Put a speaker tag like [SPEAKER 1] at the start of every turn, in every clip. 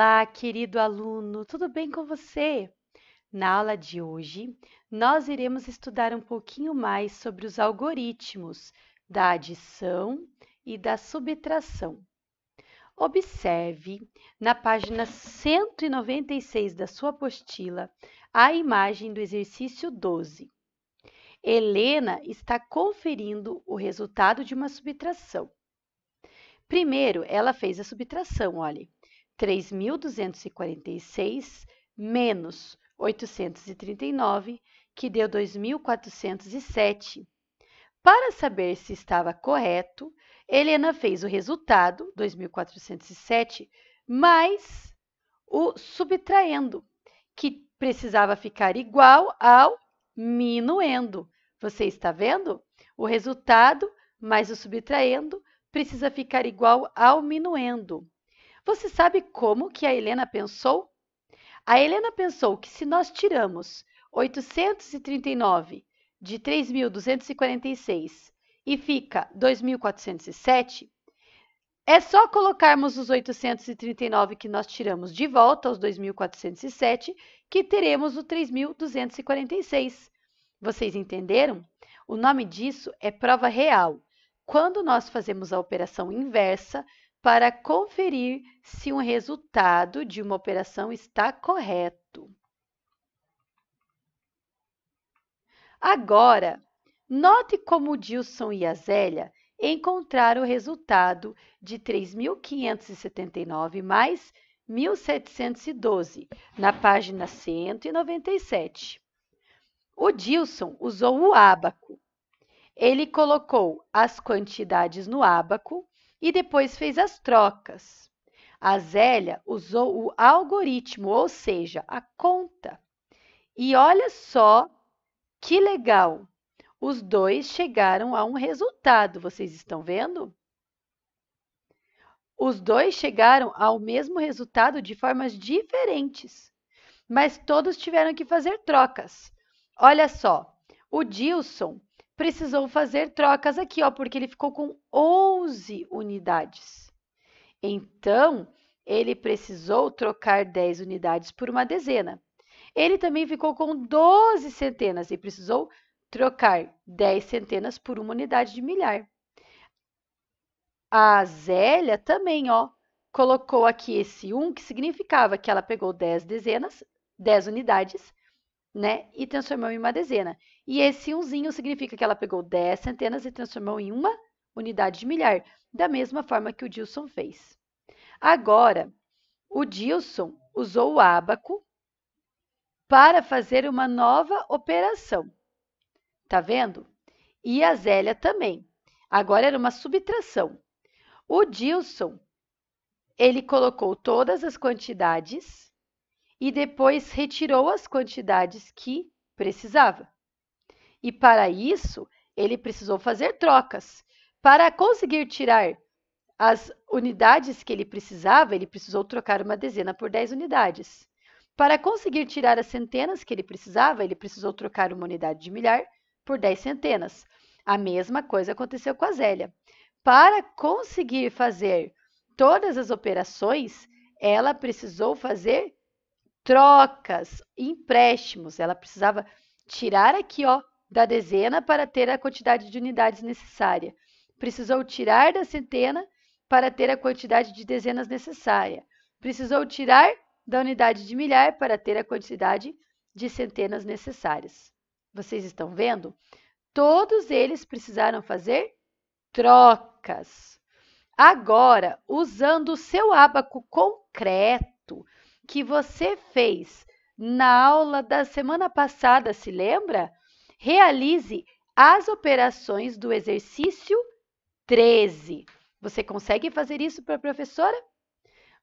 [SPEAKER 1] Olá, querido aluno, tudo bem com você? Na aula de hoje, nós iremos estudar um pouquinho mais sobre os algoritmos da adição e da subtração. Observe na página 196 da sua apostila a imagem do exercício 12. Helena está conferindo o resultado de uma subtração. Primeiro, ela fez a subtração, olhe. 3.246 menos 839, que deu 2.407. Para saber se estava correto, Helena fez o resultado, 2.407, mais o subtraendo, que precisava ficar igual ao minuendo. Você está vendo? O resultado mais o subtraendo precisa ficar igual ao minuendo. Você sabe como que a Helena pensou? A Helena pensou que se nós tiramos 839 de 3.246 e fica 2.407, é só colocarmos os 839 que nós tiramos de volta aos 2.407 que teremos o 3.246. Vocês entenderam? O nome disso é prova real. Quando nós fazemos a operação inversa para conferir se um resultado de uma operação está correto. Agora, note como Dilson e a Zélia encontraram o resultado de 3.579 mais 1712, na página 197. O Dilson usou o ábaco. Ele colocou as quantidades no ábaco e depois fez as trocas. A Zélia usou o algoritmo, ou seja, a conta. E olha só que legal! Os dois chegaram a um resultado, vocês estão vendo? Os dois chegaram ao mesmo resultado de formas diferentes, mas todos tiveram que fazer trocas. Olha só, o Dilson precisou fazer trocas aqui, ó, porque ele ficou com 11 unidades. Então, ele precisou trocar 10 unidades por uma dezena. Ele também ficou com 12 centenas e precisou trocar 10 centenas por uma unidade de milhar. A Zélia também, ó, colocou aqui esse 1, que significava que ela pegou 10 dezenas, 10 unidades, né? E transformou em uma dezena. E esse umzinho significa que ela pegou 10 centenas e transformou em uma unidade de milhar, da mesma forma que o Dilson fez. Agora, o Dilson usou o ábaco para fazer uma nova operação. Tá vendo? E a Zélia também. Agora era uma subtração. O Dilson, ele colocou todas as quantidades e depois retirou as quantidades que precisava. E para isso, ele precisou fazer trocas. Para conseguir tirar as unidades que ele precisava, ele precisou trocar uma dezena por 10 unidades. Para conseguir tirar as centenas que ele precisava, ele precisou trocar uma unidade de milhar por 10 centenas. A mesma coisa aconteceu com a Zélia. Para conseguir fazer todas as operações, ela precisou fazer trocas, empréstimos. Ela precisava tirar aqui, ó, da dezena para ter a quantidade de unidades necessária. Precisou tirar da centena para ter a quantidade de dezenas necessária. Precisou tirar da unidade de milhar para ter a quantidade de centenas necessárias. Vocês estão vendo? Todos eles precisaram fazer trocas. Agora, usando o seu abaco concreto, que você fez na aula da semana passada, se lembra? Realize as operações do exercício 13. Você consegue fazer isso para a professora?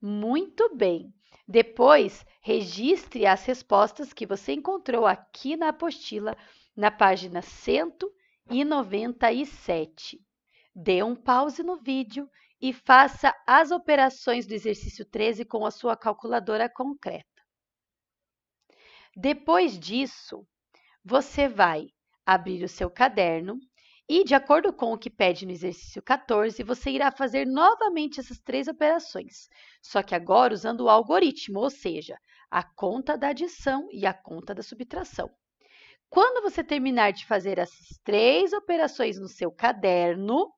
[SPEAKER 1] Muito bem! Depois, registre as respostas que você encontrou aqui na apostila, na página 197. Dê um pause no vídeo e faça as operações do exercício 13 com a sua calculadora concreta. Depois disso, você vai abrir o seu caderno e, de acordo com o que pede no exercício 14, você irá fazer novamente essas três operações, só que agora usando o algoritmo, ou seja, a conta da adição e a conta da subtração. Quando você terminar de fazer essas três operações no seu caderno,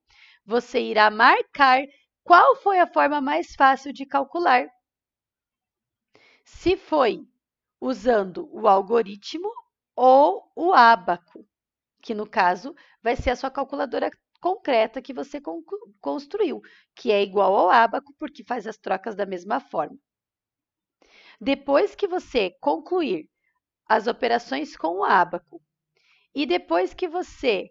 [SPEAKER 1] você irá marcar qual foi a forma mais fácil de calcular. Se foi usando o algoritmo ou o ábaco, que no caso vai ser a sua calculadora concreta que você construiu, que é igual ao ábaco porque faz as trocas da mesma forma. Depois que você concluir as operações com o ábaco e depois que você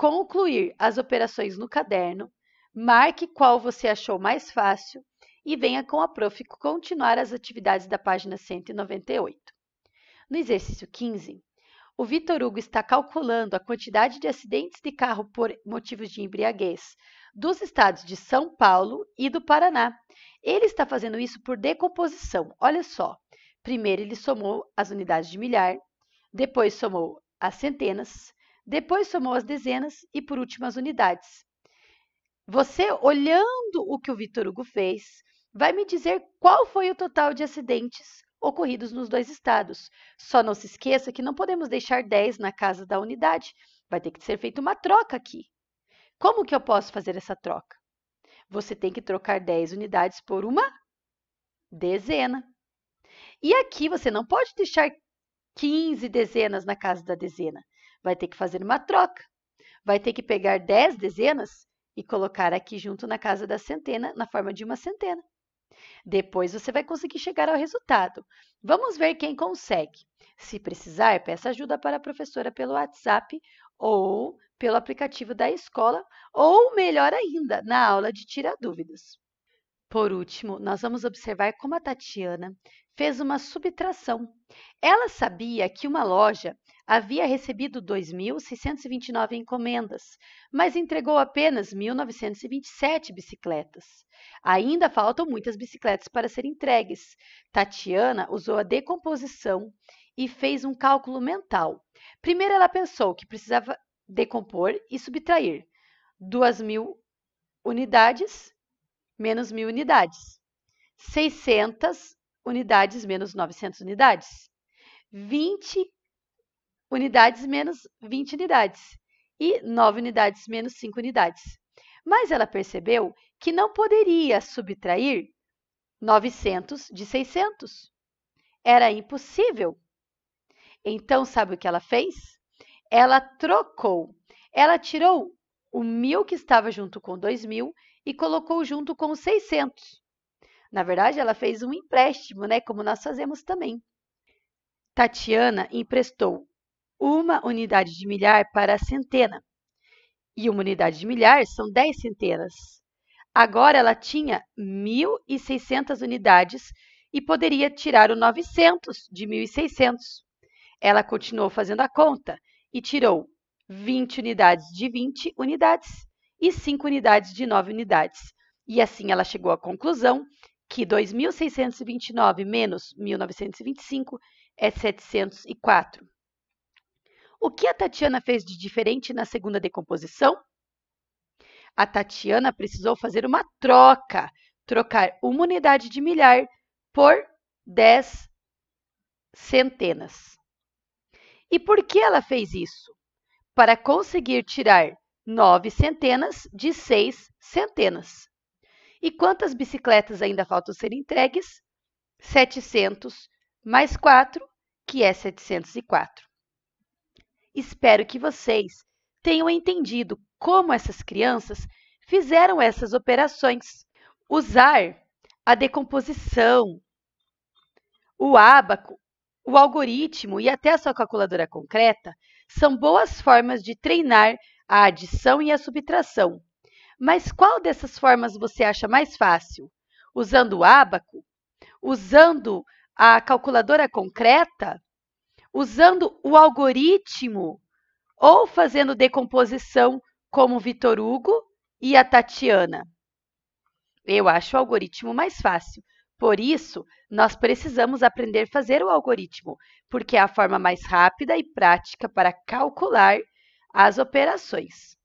[SPEAKER 1] concluir as operações no caderno, marque qual você achou mais fácil e venha com a prof continuar as atividades da página 198. No exercício 15, o Vitor Hugo está calculando a quantidade de acidentes de carro por motivos de embriaguez dos estados de São Paulo e do Paraná. Ele está fazendo isso por decomposição. Olha só. Primeiro ele somou as unidades de milhar, depois somou as centenas, depois somou as dezenas e, por último, as unidades. Você, olhando o que o Vitor Hugo fez, vai me dizer qual foi o total de acidentes ocorridos nos dois estados. Só não se esqueça que não podemos deixar 10 na casa da unidade. Vai ter que ser feita uma troca aqui. Como que eu posso fazer essa troca? Você tem que trocar 10 unidades por uma dezena. E aqui você não pode deixar 15 dezenas na casa da dezena vai ter que fazer uma troca. Vai ter que pegar 10 dezenas e colocar aqui junto na casa da centena, na forma de uma centena. Depois você vai conseguir chegar ao resultado. Vamos ver quem consegue. Se precisar, peça ajuda para a professora pelo WhatsApp ou pelo aplicativo da escola, ou melhor ainda, na aula de tirar dúvidas. Por último, nós vamos observar como a Tatiana fez uma subtração. Ela sabia que uma loja havia recebido 2.629 encomendas, mas entregou apenas 1.927 bicicletas. Ainda faltam muitas bicicletas para serem entregues. Tatiana usou a decomposição e fez um cálculo mental. Primeiro, ela pensou que precisava decompor e subtrair 2.000 unidades menos 1.000 unidades, 600 unidades menos 900 unidades, 20 unidades menos 20 unidades e 9 unidades menos 5 unidades. Mas ela percebeu que não poderia subtrair 900 de 600. Era impossível. Então, sabe o que ela fez? Ela trocou. Ela tirou o 1.000 que estava junto com 2.000 e colocou junto com 600. Na verdade, ela fez um empréstimo, né, como nós fazemos também. Tatiana emprestou uma unidade de milhar para a centena. E uma unidade de milhar são 10 centenas. Agora ela tinha 1.600 unidades e poderia tirar o 900 de 1.600. Ela continuou fazendo a conta e tirou 20 unidades de 20 unidades e 5 unidades de 9 unidades. E assim ela chegou à conclusão que 2.629 menos 1.925 é 704. O que a Tatiana fez de diferente na segunda decomposição? A Tatiana precisou fazer uma troca, trocar uma unidade de milhar por 10 centenas. E por que ela fez isso? Para conseguir tirar 9 centenas de 6 centenas. E quantas bicicletas ainda faltam ser entregues? 700 mais 4, que é 704. Espero que vocês tenham entendido como essas crianças fizeram essas operações. Usar a decomposição, o ábaco, o algoritmo e até a sua calculadora concreta são boas formas de treinar a adição e a subtração. Mas qual dessas formas você acha mais fácil? Usando o ábaco? Usando a calculadora concreta? usando o algoritmo ou fazendo decomposição como Vitor Hugo e a Tatiana. Eu acho o algoritmo mais fácil. Por isso, nós precisamos aprender a fazer o algoritmo, porque é a forma mais rápida e prática para calcular as operações.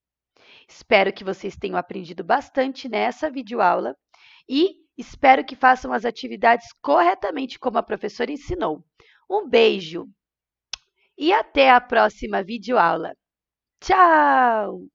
[SPEAKER 1] Espero que vocês tenham aprendido bastante nessa videoaula e espero que façam as atividades corretamente como a professora ensinou. Um beijo! e até a próxima videoaula. Tchau!